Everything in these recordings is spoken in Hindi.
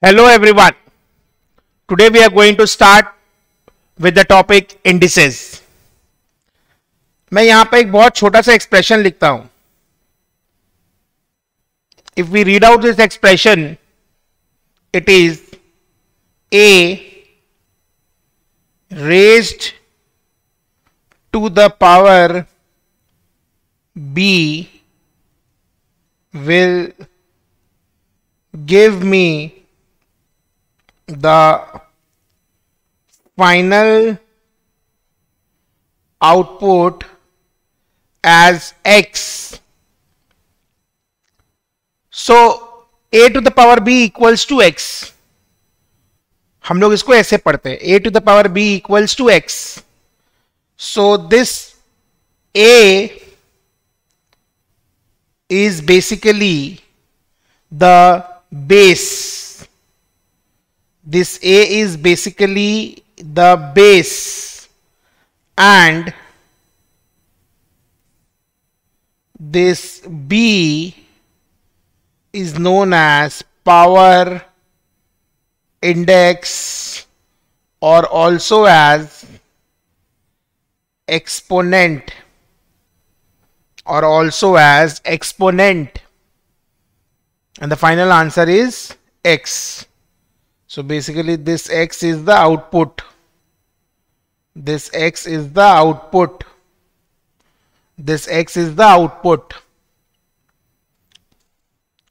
Hello everyone. Today we are going to start with the topic indices. मैं यहां पर एक बहुत छोटा सा एक्सप्रेशन लिखता हूं if we read out this expression it is A raised to the power B will give me the final output as x. So a to the power b equals to x. हम लोग इसको ऐसे पढ़ते हैं a to the power b equals to x. So this a is basically the base this A is basically the base and this B is known as power index or also as exponent or also as exponent and the final answer is x. So basically this X is the output. This X is the output. This X is the output.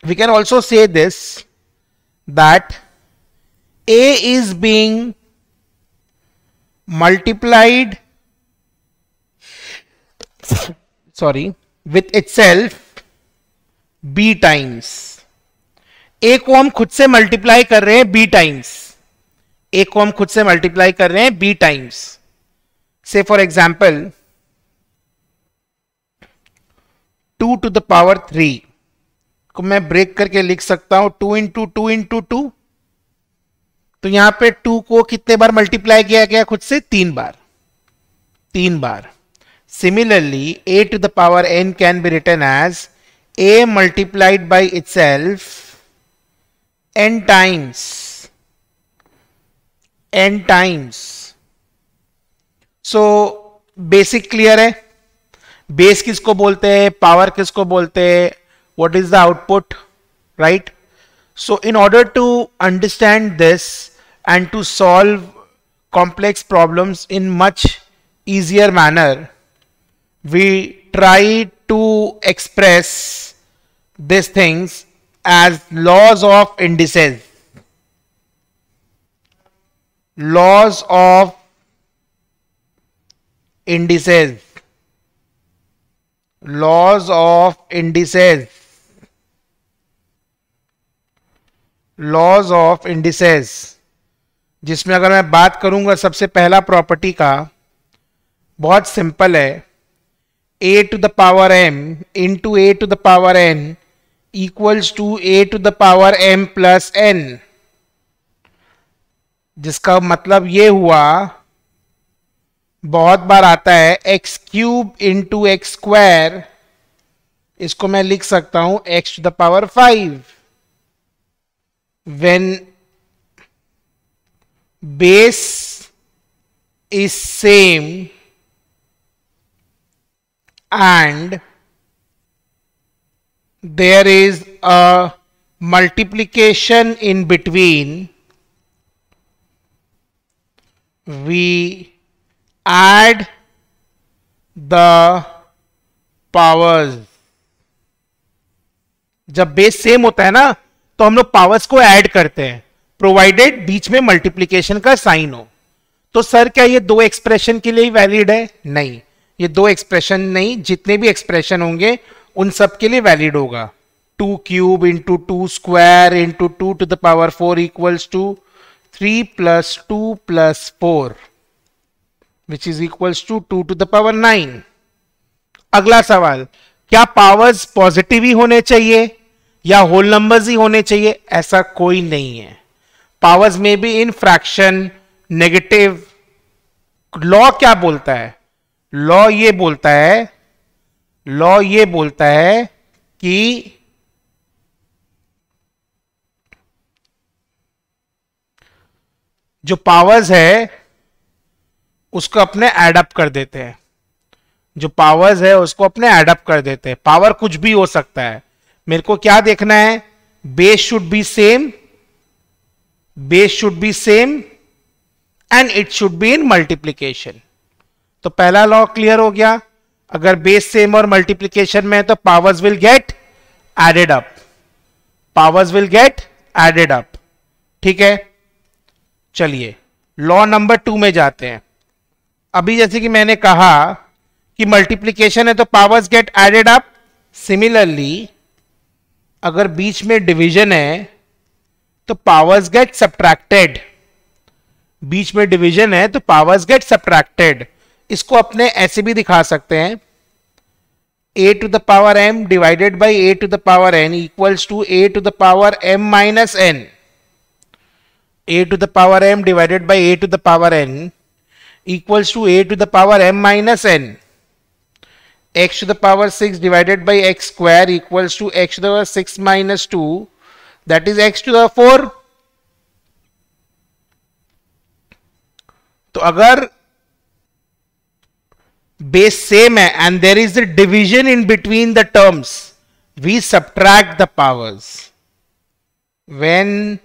We can also say this that A is being multiplied sorry with itself b times ए को हम खुद से मल्टीप्लाई कर रहे हैं बी टाइम्स ए को हम खुद से मल्टीप्लाई कर रहे हैं बी टाइम्स से for example two to the power three को मैं ब्रेक करके लिख सकता हूं two into two into two तो यहां पे टू को कितने बार मल्टीप्लाई किया गया खुद से तीन बार तीन बार similarly A to the power N can be written as A multiplied by इट सेल्फ n times n times so basic clear base kisko bolte hai power kisko bolte hai what is the output right so in order to understand this and to solve complex problems in much easier manner we try to express these things as laws of indices laws of indices laws of indices laws of indices जिसमें अगर मैं बात करूंगा सबसे पहला प्रॉपर्टी का बहुत सिंपल है A to the power M into A to the power N equals to A to the power M plus N जिसका मतलब ये हुआ बहुत बार आता है X cube into X square इसको मैं लिख सकता हूं X to the power five when base is same and there is a multiplication in between we add the powers जब बेस सेम होता है ना तो हम लोग पावर्स को ऐड करते हैं प्रोवाइडेड बीच में मल्टीप्लीकेशन का साइन हो तो सर क्या ये दो एक्सप्रेशन के लिए ही वैलिड है नहीं ये दो एक्सप्रेशन नहीं जितने भी एक्सप्रेशन होंगे उन सब के लिए वैलिड होगा two cube into two square into two to the power four equals to three plus two plus four which is equals to two to the power nine अगला सवाल क्या पावर्स पॉजिटिव ही होने चाहिए या होल नंबर्स ही होने चाहिए ऐसा कोई नहीं है पावर्स में भी इन फ्रैक्शन नेगेटिव लॉ क्या बोलता है लॉ ये बोलता है लॉ ये बोलता है कि जो पावर्स है उसको अपने एडअप कर देते हैं जो पावर्स है उसको अपने एडअप कर देते हैं पावर कुछ भी हो सकता है मेरे को क्या देखना है base should be same base should be same and it should be in multiplication तो पहला लॉ क्लियर हो गया अगर बेस सेम और मल्टीप्लीकेशन में है तो powers will get added up powers will get added up ठीक है चलिए लॉ नंबर टू में जाते हैं अभी जैसे कि मैंने कहा कि मल्टीप्लीकेशन है तो powers get added up similarly अगर बीच में डिवीजन है तो पावर्स गेट सब्ट्रैक्टेड बीच में डिवीजन है तो पावर्स गेट सब्ट्रैक्टेड इसको अपने ऐसे भी दिखा सकते हैं A to the power M divided by A to the power N equal to A to the power m minus N A to the power m divided by A to the power n equals to A to the power m minus N X to the power six divided by X square equal to X to the power six minus two that is X to the four तो अगर base same hai and there is a division in between the terms. We subtract the powers. When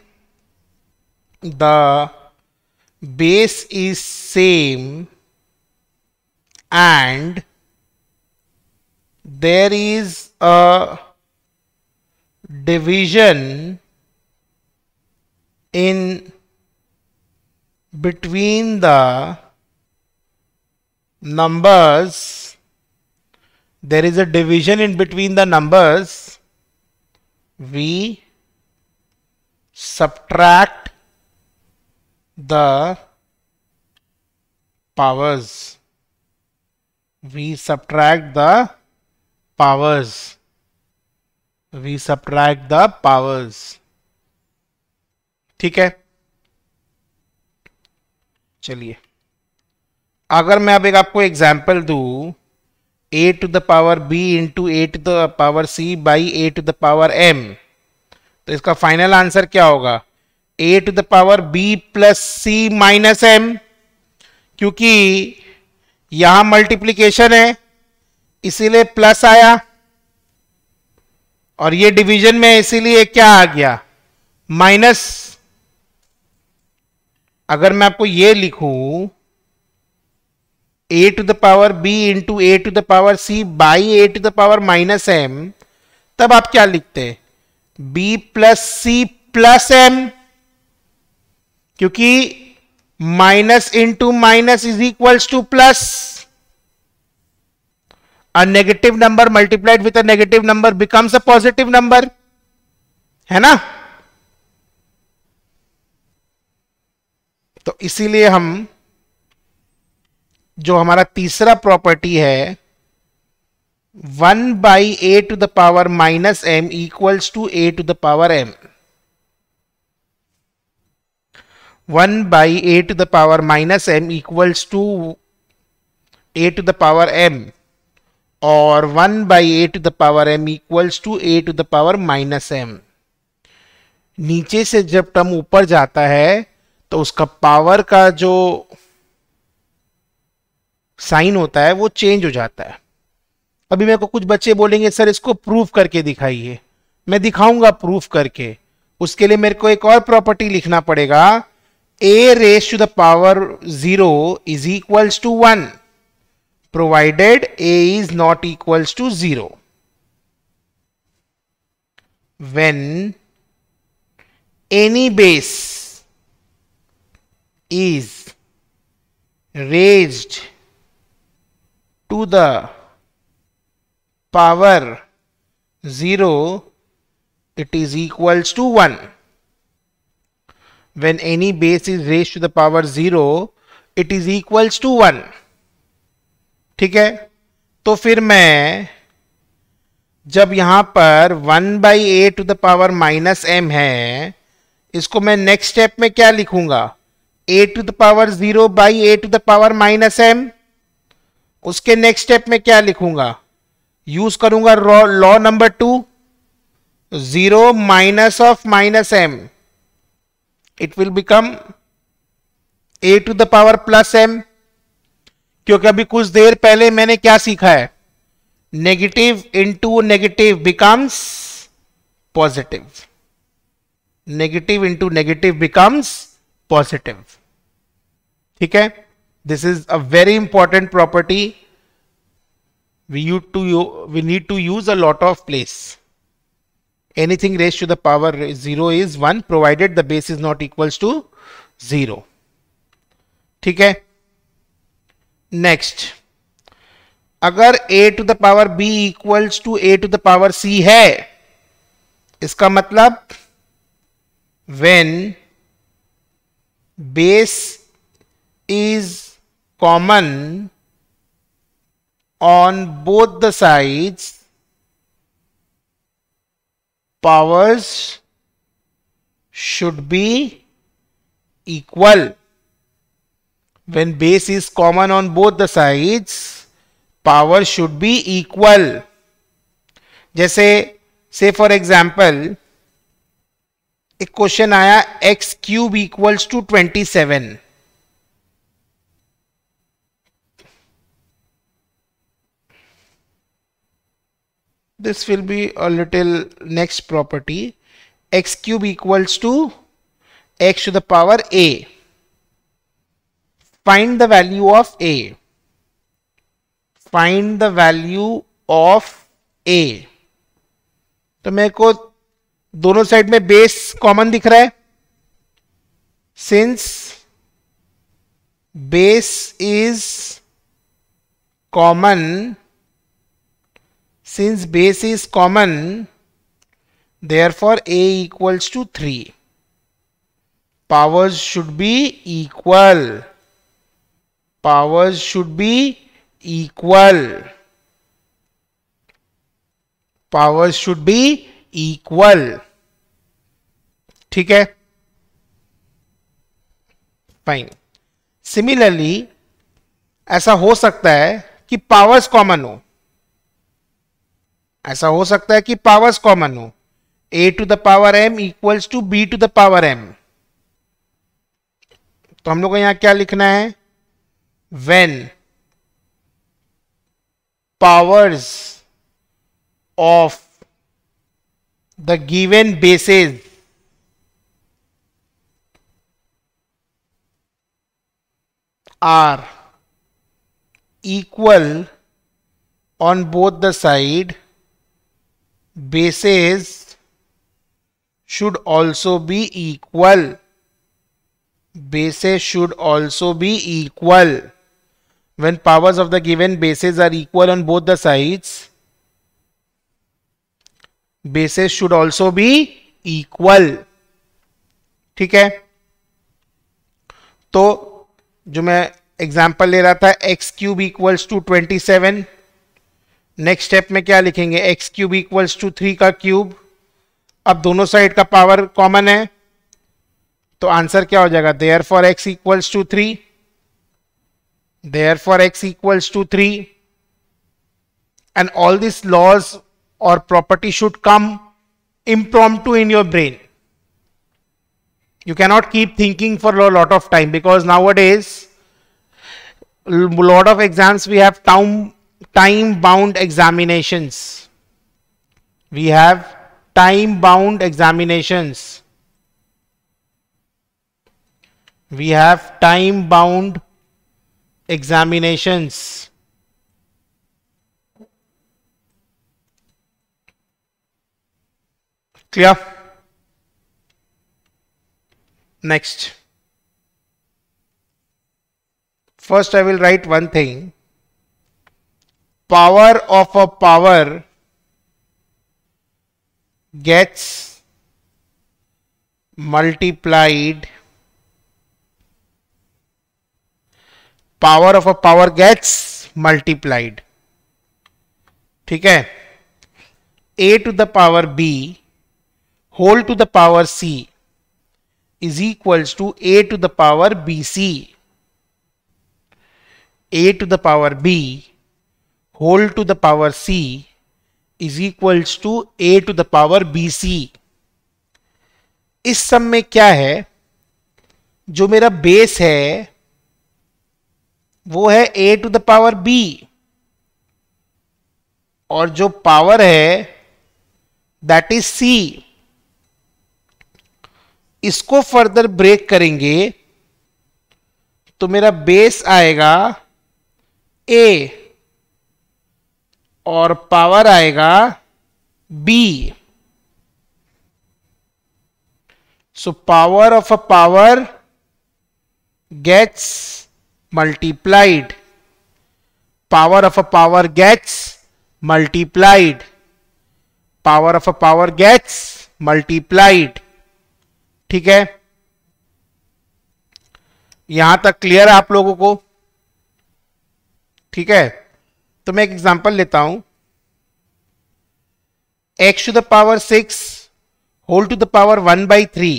the base is same and there is a division in between the numbers there is a division in between the numbers we subtract the powers we subtract the powers we subtract the powers ठीक है चलिए अगर मैं अब एक आपको एग्जाम्पल दू A to the power B into A to the power C by A to the power M तो इसका फाइनल आंसर क्या होगा A to the power B plus C minus M क्योंकि यहां मल्टीप्लीकेशन है इसीलिए प्लस आया और ये डिवीजन में इसीलिए क्या आ गया माइनस अगर मैं आपको ये लिखूं A to the power B into A to the power C by A to the power minus M तब आप क्या लिखते हैं B plus C plus M क्योंकि minus into minus is equals to plus a negative number multiplied with a negative number becomes a positive number है ना तो इसीलिए हम जो हमारा तीसरा प्रॉपर्टी है one by A to the power minus M equals to A to the power M one by A to the power minus M equals to A to the power M और one by A to the power M equals to A to the power minus M नीचे से जब टर्म ऊपर जाता है तो उसका पावर का जो साइन होता है वो चेंज हो जाता है अभी मेरे को कुछ बच्चे बोलेंगे सर इसको प्रूफ करके दिखाइए मैं दिखाऊंगा प्रूफ करके उसके लिए मेरे को एक और प्रॉपर्टी लिखना पड़ेगा A raise to the power zero is equals to one provided A is not equals to zero when any base is raised to the power zero it is equals to one when any base is raise to the power zero it is equals to one ठीक है तो फिर मैं जब यहां पर one by A to the power minus M है इसको मैं नेक्स्ट स्टेप में क्या लिखूंगा A to the power zero by A to the power minus M उसके नेक्स्ट स्टेप में क्या लिखूंगा यूज करूंगा law number two zero minus of minus M it will become A to the power plus M क्योंकि अभी कुछ देर पहले मैंने क्या सीखा है negative into negative becomes positive negative into negative becomes positive ठीक है This is a very important property. We, need to, we need to use a lot of place. Anything raised to the power 0 is 1 provided the base is not equals to 0. theek hai next agar a to the power b equals to a to the power c hai iska matlab when base is common on both the sides powers should be equal when base is common on both the sides power should be equal जैसे say for example, a question आया x cube equals to twenty seven. this will be a little next property x cube equals to x to the power a find the value of a find the value of a तो मेरे को दोनों साइड में बेस कॉमन दिख रहा है since base is common Since base is common, therefore A equals to 3. Powers should be equal. Powers should be equal. Powers should be equal. ठीक है फाइन सिमिलरली ऐसा हो सकता है कि पावर्स कॉमन हो ऐसा हो सकता है कि पावर्स कॉमन हो A to the power M equals to B to the power M तो हम लोग को यहां क्या लिखना है when powers of the given bases are equal on both the side bases should also be equal. Bases should also be equal. When powers of the given bases are equal on both the sides, bases should also be equal. ठीक है तो जो मैं एग्जांपल ले रहा था X cube equals to twenty seven next step में क्या लिखेंगे X cube equals to three का क्यूब अब दोनों साइड का पावर कॉमन है तो आंसर क्या हो जाएगा therefore X equals to three therefore X equals to three and all this laws और property should come to in your brain you cannot keep thinking for law lot of time because now what is lot of exams we have time time bound examinations. We have time bound examinations. We have time bound examinations. Clear? Next. First I will write one thing power of a power gets multiplied power of a power gets multiplied ठीक है a to the power b whole to the power c is equals to a to the power bc a to the power b whole to the power C is equals to A to the power B C इस सम में क्या है जो मेरा बेस है वो है A to the power B और जो पावर है दैट इज सी इसको फर्दर ब्रेक करेंगे तो मेरा बेस आएगा ए और पावर आएगा B so power of a power gets multiplied power of a power gets multiplied power of a power gets multiplied ठीक है यहां तक क्लियर है आप लोगों को ठीक है तो मैं एक एग्जांपल लेता हूं X to the power six whole to the power one by three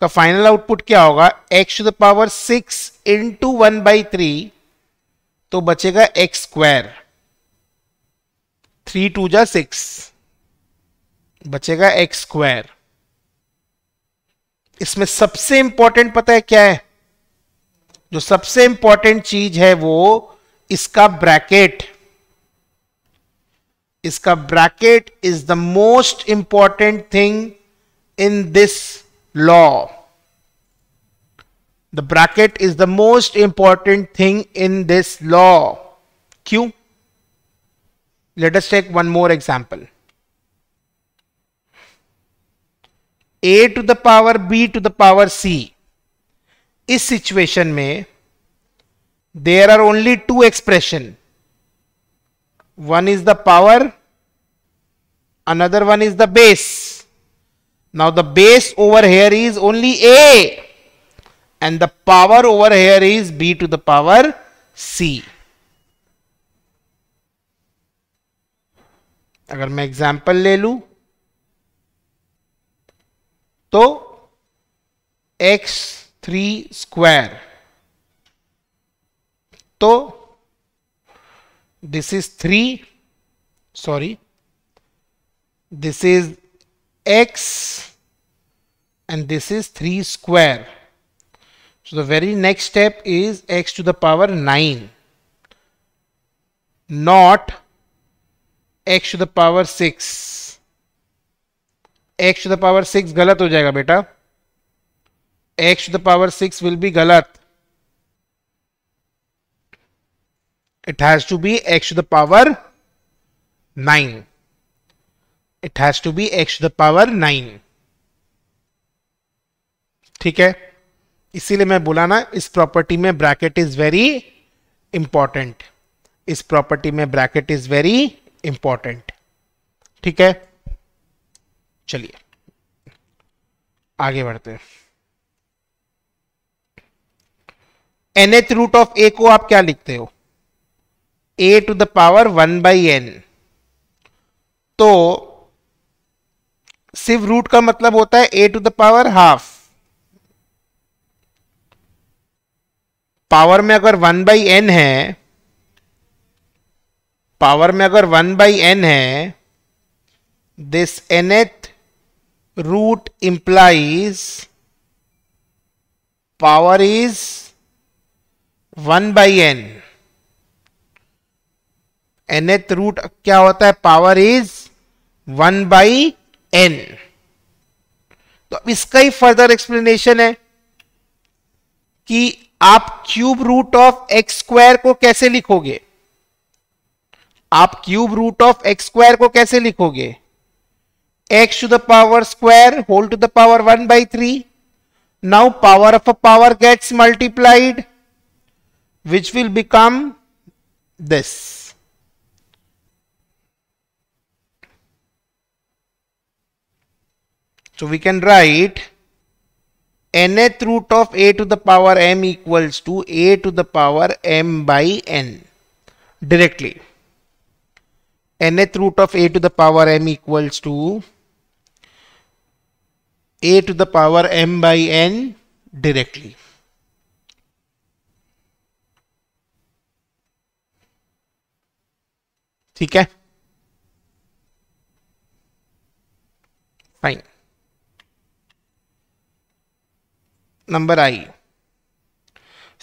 का फाइनल आउटपुट क्या होगा X to the power six into one by three तो बचेगा एक्स स्क्वायर थ्री टू जा सिक्स बचेगा एक्स स्क्वायर इसमें सबसे इंपॉर्टेंट पता है क्या है जो सबसे इंपॉर्टेंट चीज है वो इसका ब्रैकेट इसका bracket is the most important thing in this law the bracket is the most important thing in this law क्यों let us take one more example A to the power B to the power C इस सिचुएशन में there are only two expression one is the power another one is the base now the base over here is only a and the power over here is b to the power c अगर मैं एग्जाम्पल ले लू तो x थ्री स्क्वायर तो this is three sorry this is X and this is three square so the very next step is X to the power nine not X to the power six X to the power six गलत हो जाएगा बेटा X to the power six will be गलत it has to be x to the power 9 it has to be x to the power 9 ठीक है इसीलिए मैं बोला ना इस प्रॉपर्टी में ब्रैकेट इज वेरी इंपॉर्टेंट इस प्रॉपर्टी में ब्रैकेट इज वेरी इंपॉर्टेंट ठीक है चलिए आगे बढ़ते हैं एनएथ रूट ऑफ ए को आप क्या लिखते हो A to the power one by N तो सिर्फ रूट का मतलब होता है A to the power half power में अगर वन बाई एन है पावर में अगर वन बाई एन है this nth root implies power is one by N nth root क्या होता है power is one by N तो अब इसका ही फर्दर एक्सप्लेनेशन है कि आप cube root of X square को कैसे लिखोगे आप cube root of X square को कैसे लिखोगे X to the power square whole to the power one by three now power of a power gets multiplied which will become this So we can write nth root of a to the power m equals to a to the power m by n directly. nth root of a to the power m equals to a to the power m by n directly. ठीक है फाइन नंबर आई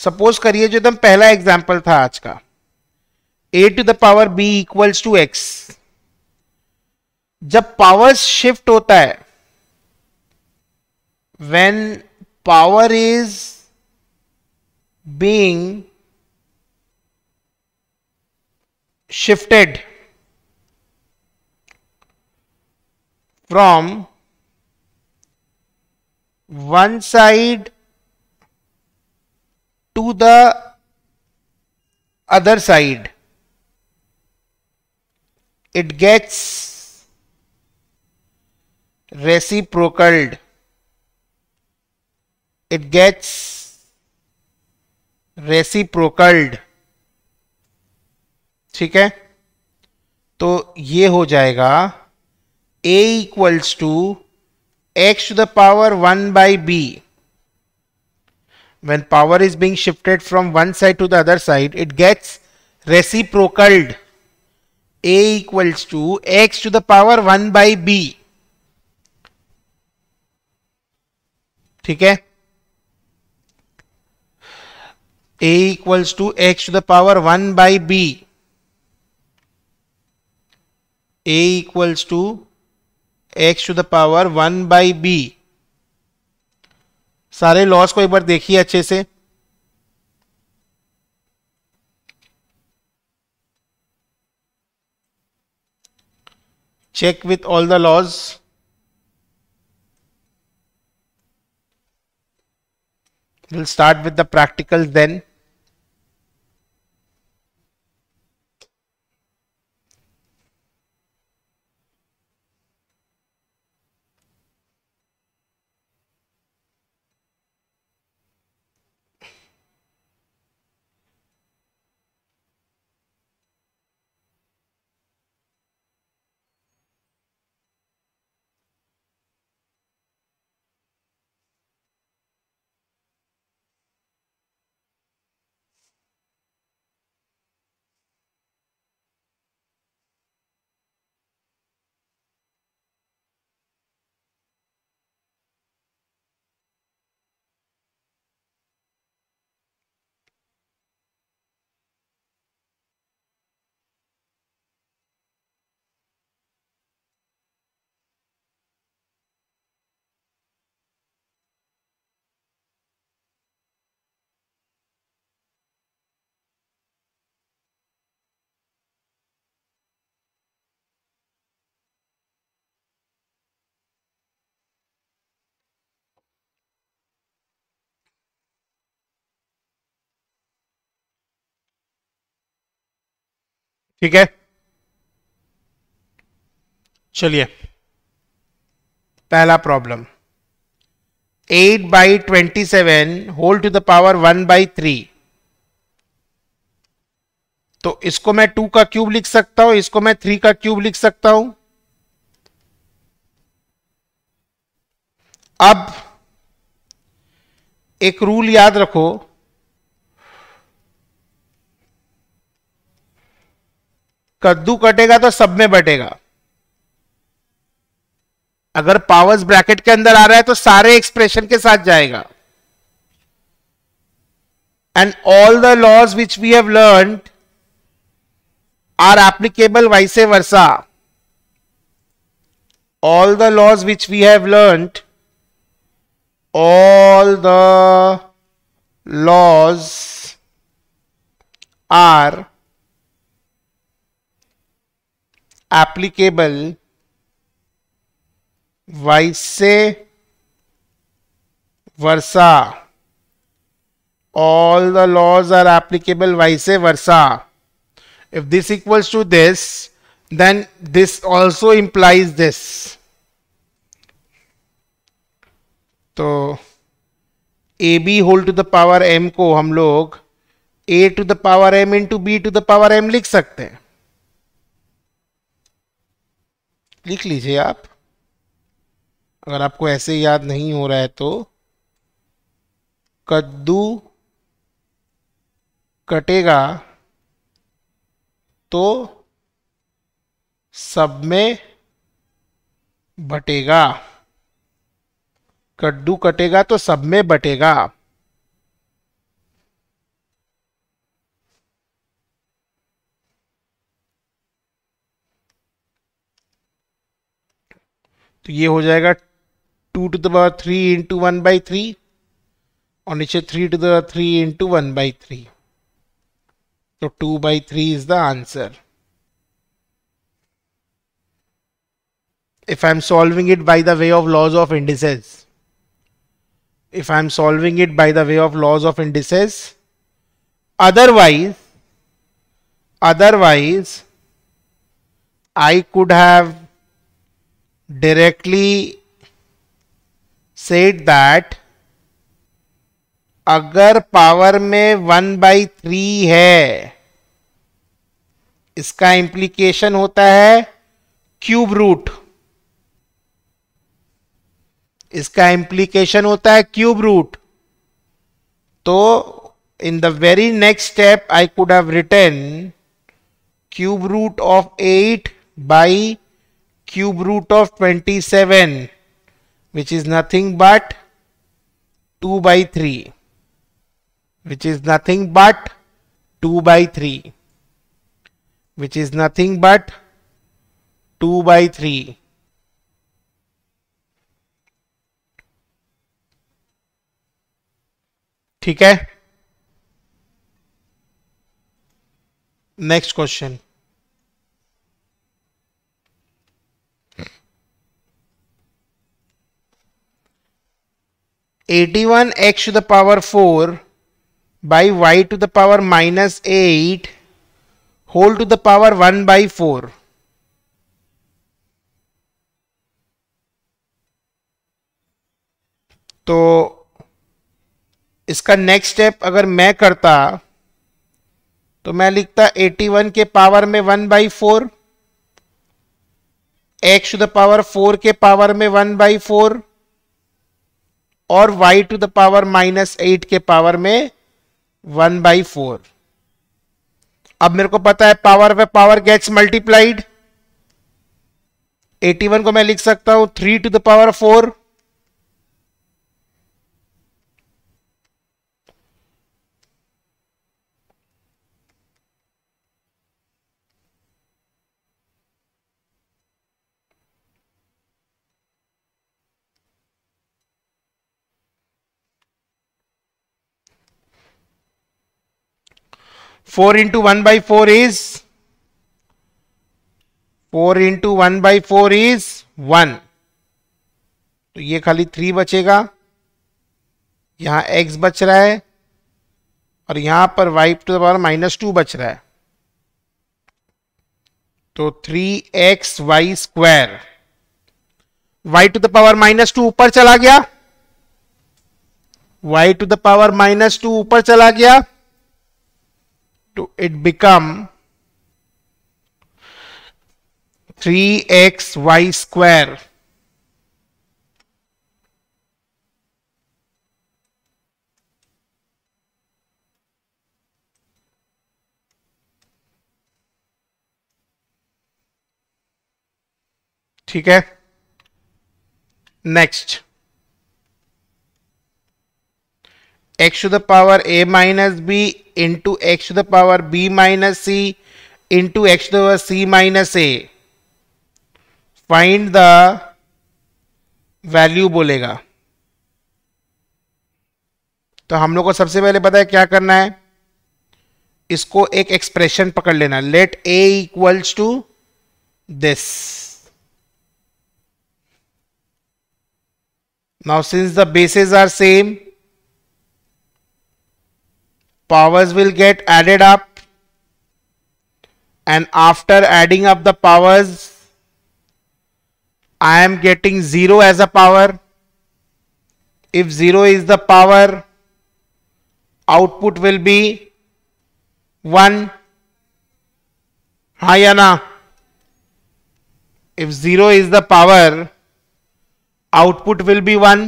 सपोज करिए जो एकदम पहला एग्जाम्पल था आज का A to the power B equals to X जब पावर शिफ्ट होता है when power is being shifted from one side to the other side it gets reciprocal it gets reciprocal ठीक है तो ये हो जाएगा a equals to x to the power 1 by b. When power is being shifted from one side to the other side, it gets reciprocaled. a equals to x to the power 1 by b. ठीक है equals to x to the power 1 by b. A equals to X to the power one by B सारे लॉस को एक बार देखिए अच्छे से check with all the laws will start with the practical then ठीक है चलिए पहला problem eight by twenty seven whole to the power one by three तो इसको मैं टू का क्यूब लिख सकता हूं इसको मैं थ्री का क्यूब लिख सकता हूं अब एक रूल याद रखो कद्दू कटेगा तो सब में बटेगा अगर पावर्स ब्रैकेट के अंदर आ रहा है तो सारे एक्सप्रेशन के साथ जाएगा and all the laws which we have learn are applicable vice versa all the laws which we have learn all the laws are applicable vice versa all the laws are applicable vice versa if this equals to this then this also implies this तो A B whole to the power M को हम लोग A to the power M into B to the power M लिख सकते हैं लिख लीजिए आप अगर आपको ऐसे याद नहीं हो रहा है तो कद्दू कटेगा तो सब में बटेगा कद्दू कटेगा तो सब में बटेगा तो ये हो जाएगा two to the power three into one by three और नीचे three to the power three into one by three तो two by three is the answer if I am solving it by the way of laws of indices if I am solving it by the way of laws of indices otherwise otherwise I could have directly said that अगर पावर में वन बाई थ्री है इसका इम्प्लीकेशन होता है क्यूब रूट इसका इम्प्लीकेशन होता है क्यूब रूट तो in the very next step I could have written cube root of 8 by cube root of 27 which is nothing but 2 by 3 which is nothing but 2 by 3 which is nothing but 2 by 3 ठीक है next question 81 x to the power 4 by y to the power minus 8 whole to the power 1 by 4. तो इसका नेक्स्ट स्टेप अगर मैं करता तो मैं लिखता 81 के पावर में 1 by four X the power 4 के पावर में 1 बाई फोर और y to the power minus eight के पावर में वन बाई फोर अब मेरे को पता है पावर वे पावर गेट्स मल्टीप्लाइड 81 को मैं लिख सकता हूं three to the power four 4 into 1 by 4 is 4 into 1 by 4 is 1 तो ये खाली 3 बचेगा यहां x बच रहा है और यहां पर y to the power minus two बच रहा है तो 3x X Y square Y to the power minus two ऊपर चला गया y to the power minus two ऊपर चला गया to it become 3xy square ठीक है next x to the power a minus b into x to the power b minus c into x to the power c minus a find the value बोलेगा तो हम लोग को सबसे पहले पता है क्या करना है इसको एक एक्सप्रेशन पकड़ लेना let A equals to this now since the basis are same powers will get added up and after adding up the powers I am getting 0 as a power if 0 is the power output will be 1 Hayana if 0 is the power output will be 1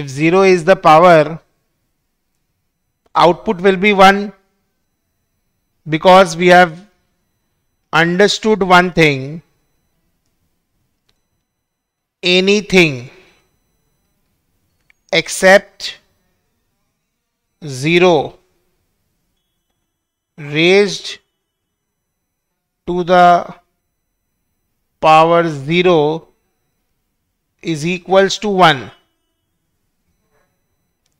if 0 is the power output will be 1 because we have understood one thing anything except 0 raised to the power 0 is equals to 1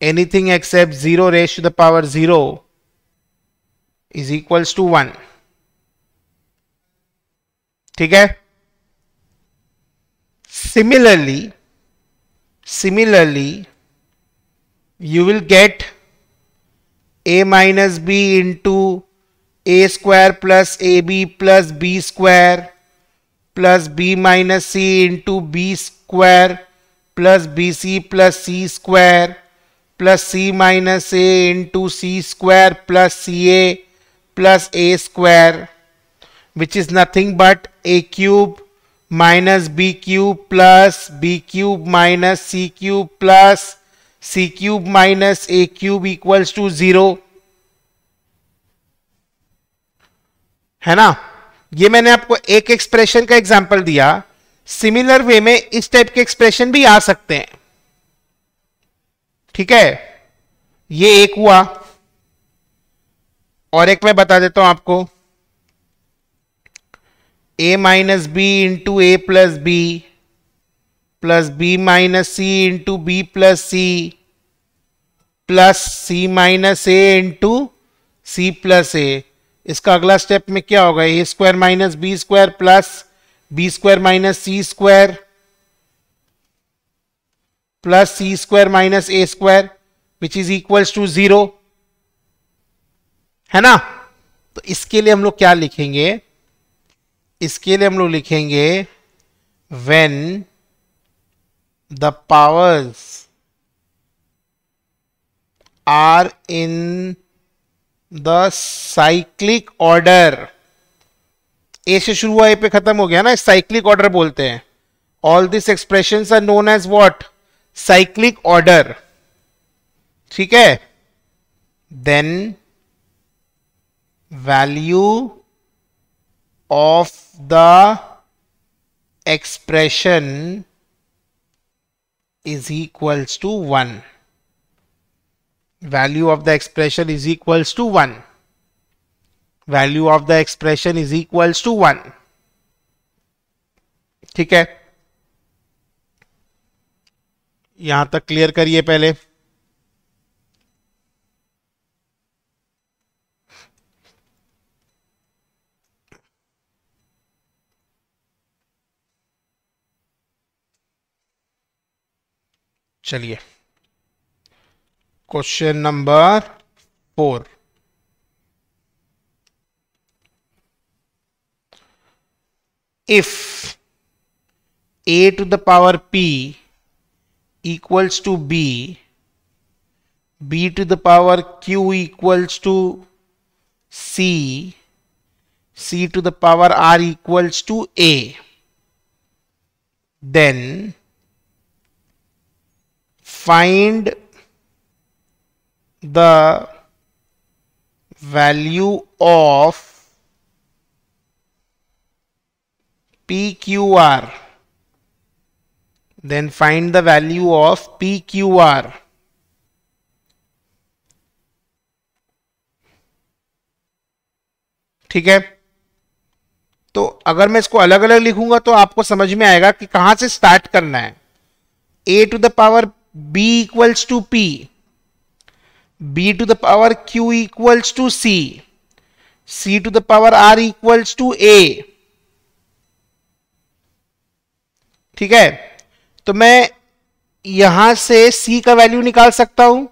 anything except 0 raised to the power 0 is equals to 1 ठीक similarly similarly you will get a minus b into a square plus ab plus b square plus b minus c into b square plus bc plus c square plus C minus A into C square plus C A plus A square which is nothing but A cube minus B cube plus B cube minus C cube plus C cube minus A cube equals to zero है ना ये मैंने आपको एक एक्सप्रेशन का एग्जांपल दिया सिमिलर वे में इस टाइप के एक्सप्रेशन भी आ सकते हैं ठीक है ये एक हुआ और एक मैं बता देता हूं आपको A minus B into A plus B plus B minus C into B plus C plus C minus A into C plus A इसका अगला स्टेप में क्या होगा A square minus B square plus B square minus C square plus c square minus a square which is equals to zero है ना तो इसके लिए हम लोग क्या लिखेंगे इसके लिए हम लोग लिखेंगे when the powers are in the cyclic order ए से शुरू हुआ ए पे खत्म हो गया ना साइक्लिक ऑर्डर बोलते हैं all this expression are known as what cyclic order ठीक है then value of the expression is equals to 1 value of the expression is equals to 1 value of the expression is equals to 1 ठीक है यहां तक क्लियर करिए पहले चलिए question number four if A to the power P equals to b, b to the power q equals to c, c to the power r equals to a. Then find the value of PQR then find the value of PQR. ठीक है तो अगर मैं इसको अलग अलग लिखूंगा तो आपको समझ में आएगा कि कहां से स्टार्ट करना है A to the power B equals to P B to the power Q equals to C C to the power R equals to A ठीक है तो मैं यहां से c का वैल्यू निकाल सकता हूं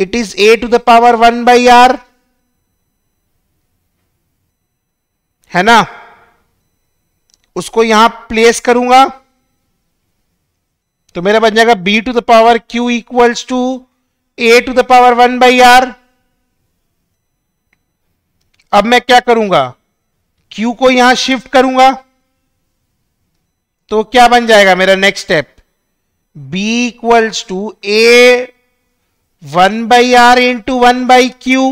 it is A to the power one by R है ना उसको यहां प्लेस करूंगा तो मेरा बन जाएगा b to the power q equals to A to the power one by R अब मैं क्या करूंगा q को यहां शिफ्ट करूंगा तो क्या बन जाएगा मेरा next step B equals to A one by R into one by Q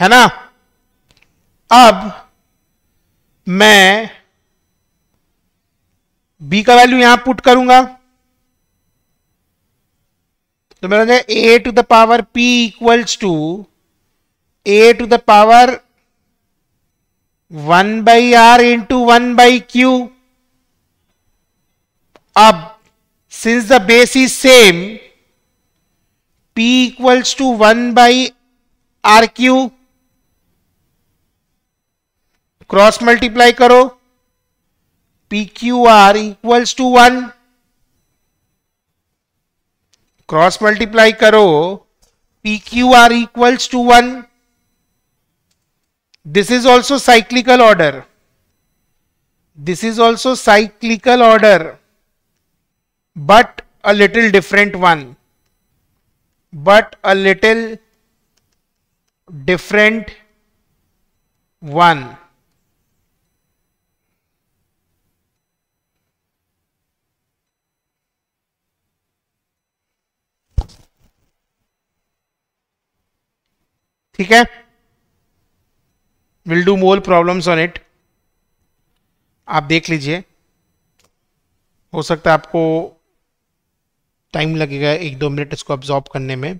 है ना अब मैं b का वैल्यू यहां पुट करूंगा तो मेरा A to the power p equals to A to the power one by R into one by Q अब since the base is same P equals to one by R Q cross multiply करो P Q R equals to one cross multiply करो P Q R equals to one this is also cyclical order this is also cyclical order but a little different one but a little different one ठीक है will do more problems on it आप देख लीजिए हो सकता है आपको टाइम लगेगा एक दो मिनट इसको ऑब्जॉर्ब करने में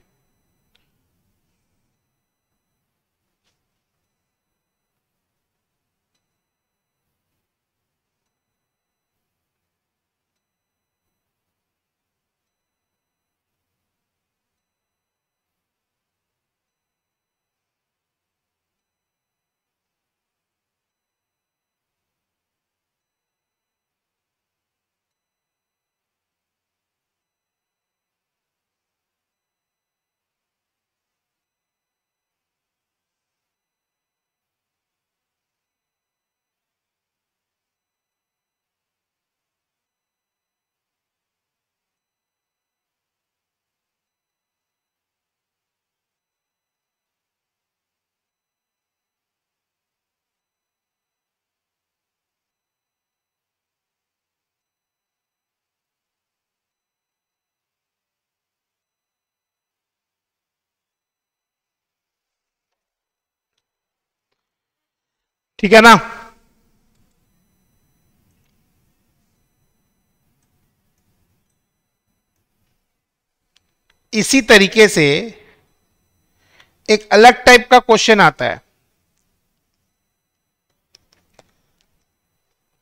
ठीक है ना इसी तरीके से एक अलग टाइप का क्वेश्चन आता है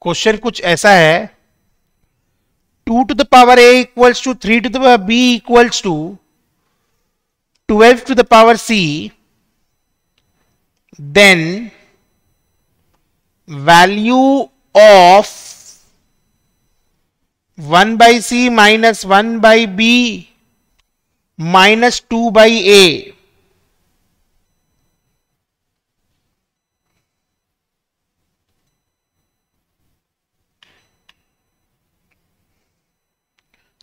क्वेश्चन कुछ ऐसा है two to the power A equals to three to the B equals to twelve to the power C then value of 1 by C minus 1 by B minus 2 by A.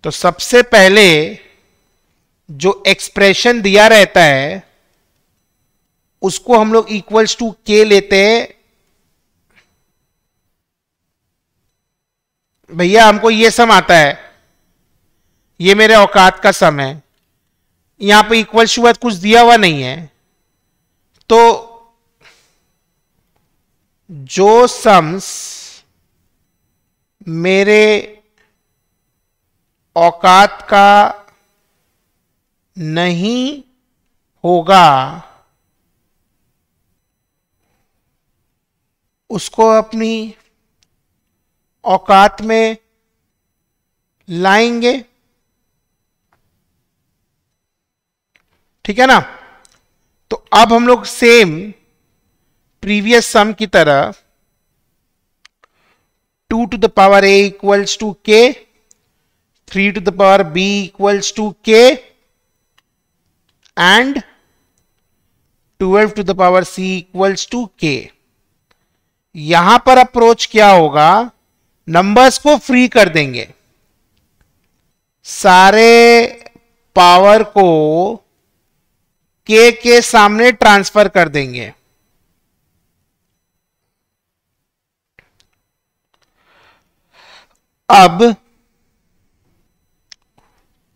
तो सबसे पहले जो एक्सप्रेशन दिया रहता है उसको हम लोग इक्वल्स टू के लेते हैं भैया हमको ये सम आता है ये मेरे औकात का सम है यहाँ पे इक्वल शुअर कुछ दिया हुआ नहीं है तो जो सम्स मेरे औकात का नहीं होगा उसको अपनी औकात में लाएंगे ठीक है ना तो अब हम लोग सेम प्रीवियस सम की तरह two to the power A equals to K three to the power B equals to K and twelve to the power C equals to K यहां पर अप्रोच क्या होगा नंबर्स को फ्री कर देंगे सारे पावर को के के सामने ट्रांसफर कर देंगे अब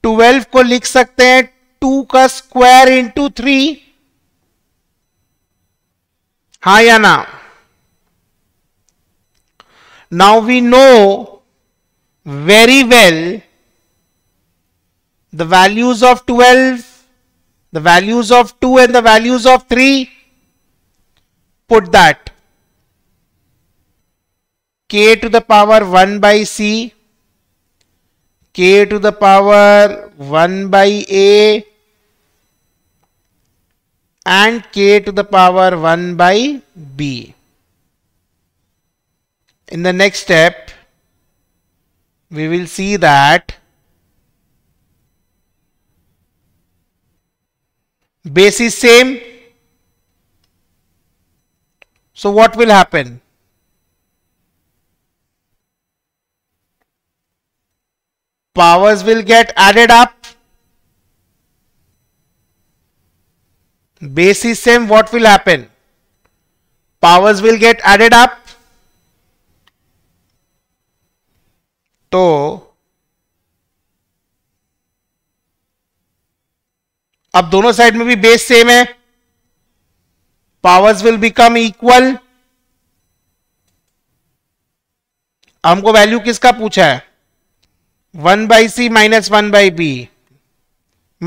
12 को लिख सकते हैं 2 का स्क्वायर इंटू थ्री हा या ना Now we know very well the values of 12, the values of 2 and the values of 3. Put that k to the power 1 by c, k to the power 1 by a and k to the power 1 by b. In the next step, we will see that base is same. So what will happen? Powers will get added up. Base is same, what will happen? Powers will get added up. तो अब दोनों साइड में भी बेस सेम है पावर्स विल बिकम इक्वल हमको वैल्यू किसका पूछा है one by C minus one by B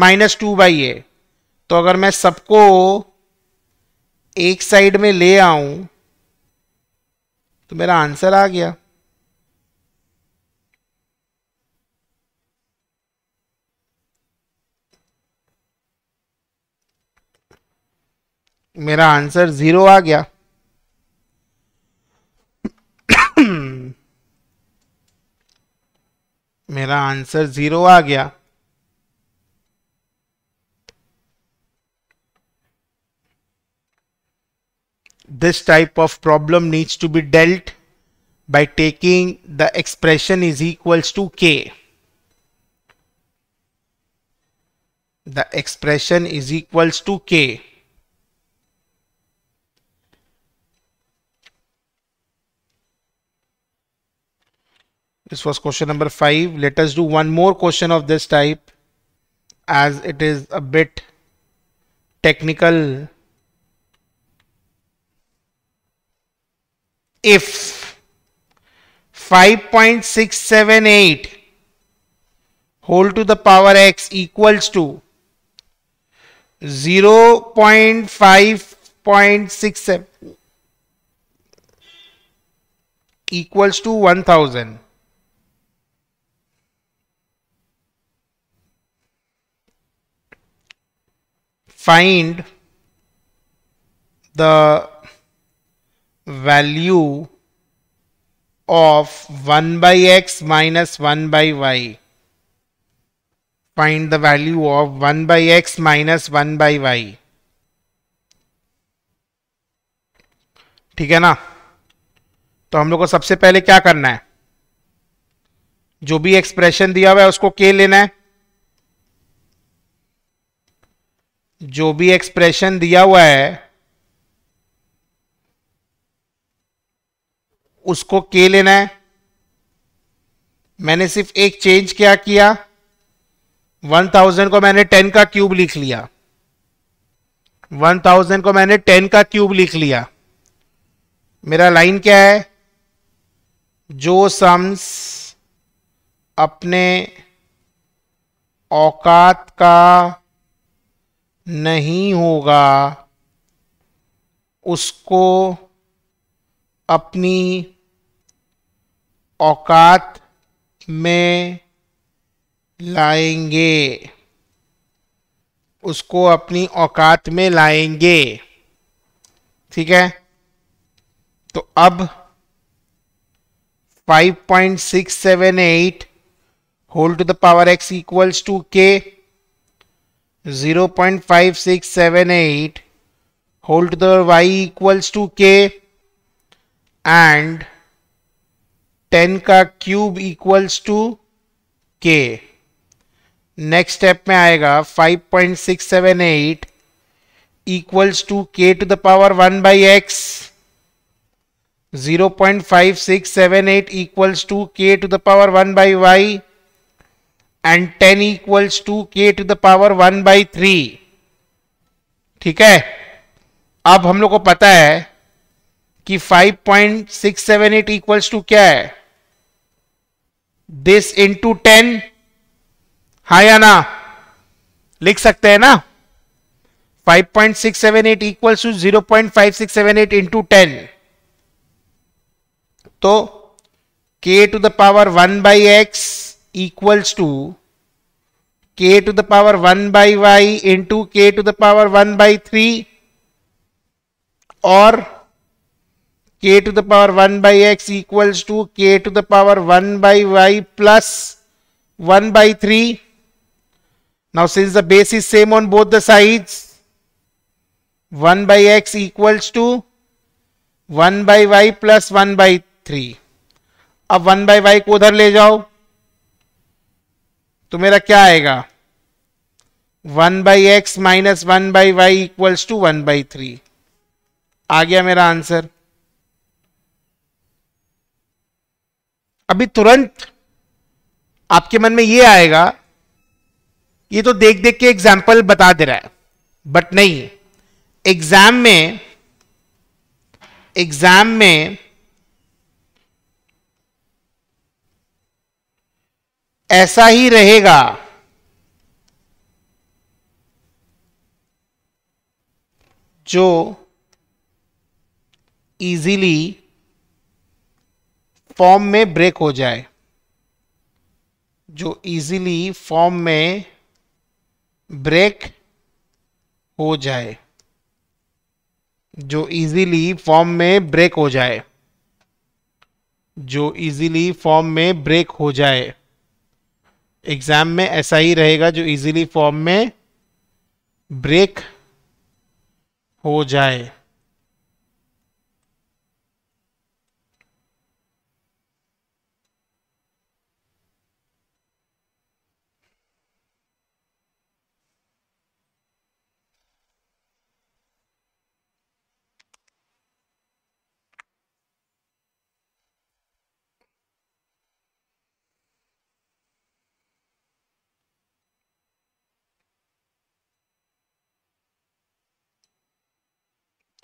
minus two by A तो अगर मैं सबको एक साइड में ले आऊं तो मेरा आंसर आ गया मेरा आंसर जीरो आ गया मेरा आंसर जीरो आ गया this type of problem needs to be dealt by taking the expression is equals to K the expression is equals to K This was question number 5. Let us do one more question of this type as it is a bit technical. If 5.678 whole to the power x equals to 0 0.5.67 equals to 1000 find the value of 1 by x minus 1 by y. Find the value of 1 by x minus 1 by y. ठीक है ना तो हम लोग को सबसे पहले क्या करना है जो भी एक्सप्रेशन दिया हुआ है उसको के लेना है जो भी एक्सप्रेशन दिया हुआ है उसको के लेना है मैंने सिर्फ एक चेंज क्या किया 1000 को मैंने 10 का क्यूब लिख लिया 1000 को मैंने 10 का क्यूब लिख लिया मेरा लाइन क्या है जो सम्स अपने औकात का नहीं होगा उसको अपनी औकात में लाएंगे उसको अपनी औकात में लाएंगे ठीक है तो अब 5.678 whole to the power X equals to K zero point five six seven eight whole the Y equals to K and ten का cube equals to K next step में आएगा five point six seven eight equals to K to the power one by X zero point five six seven eight equals to K to the power one by Y and ten equals to K to the power one by three ठीक है अब हम लोग को पता है कि five point six seven eight equals to क्या है दिस इंटू टेन हा या ना लिख सकते हैं ना five point six seven eight equals to zero point five six seven eight into ten तो K to the power one by X equals to k to the power 1 by y into k to the power 1 by 3 or k to the power 1 by x equals to k to the power 1 by y plus 1 by 3. Now since the base is same on both the sides, 1 by x equals to 1 by y plus 1 by 3. अब 1 by y को उधर ले जाओ तो मेरा क्या आएगा one by X minus one by Y equals to one by three आ गया मेरा आंसर अभी तुरंत आपके मन में ये आएगा ये तो देख देख के एग्जाम्पल बता दे रहा है बट नहीं एग्जाम में एग्जाम में ऐसा ही रहेगा जो इजीली फॉर्म में ब्रेक हो जाए जो इजीली फॉर्म में ब्रेक हो जाए जो इजीली फॉर्म में ब्रेक हो जाए जो इजीली फॉर्म में ब्रेक हो जाए एग्जाम में ऐसा ही रहेगा जो इजीली फॉर्म में ब्रेक हो जाए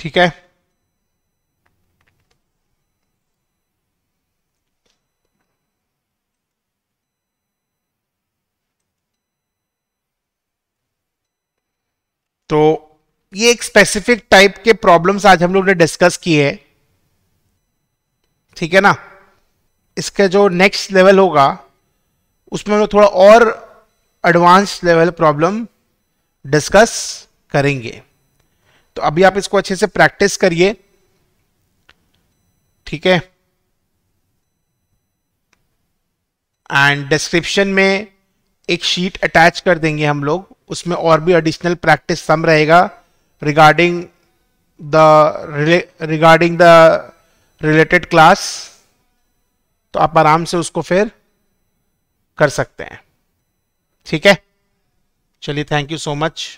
ठीक है तो ये एक स्पेसिफिक टाइप के प्रॉब्लम्स आज हम लोग ने डिस्कस किए हैं ठीक है ना इसका जो नेक्स्ट लेवल होगा उसमें हम लोग थोड़ा और एडवांस लेवल प्रॉब्लम डिस्कस करेंगे तो अभी आप इसको अच्छे से प्रैक्टिस करिए ठीक है एंड डिस्क्रिप्शन में एक शीट अटैच कर देंगे हम लोग उसमें और भी एडिशनल प्रैक्टिस सम रहेगा regarding the regarding the related class तो आप आराम से उसको फिर कर सकते हैं ठीक है चलिए थैंक यू सो मच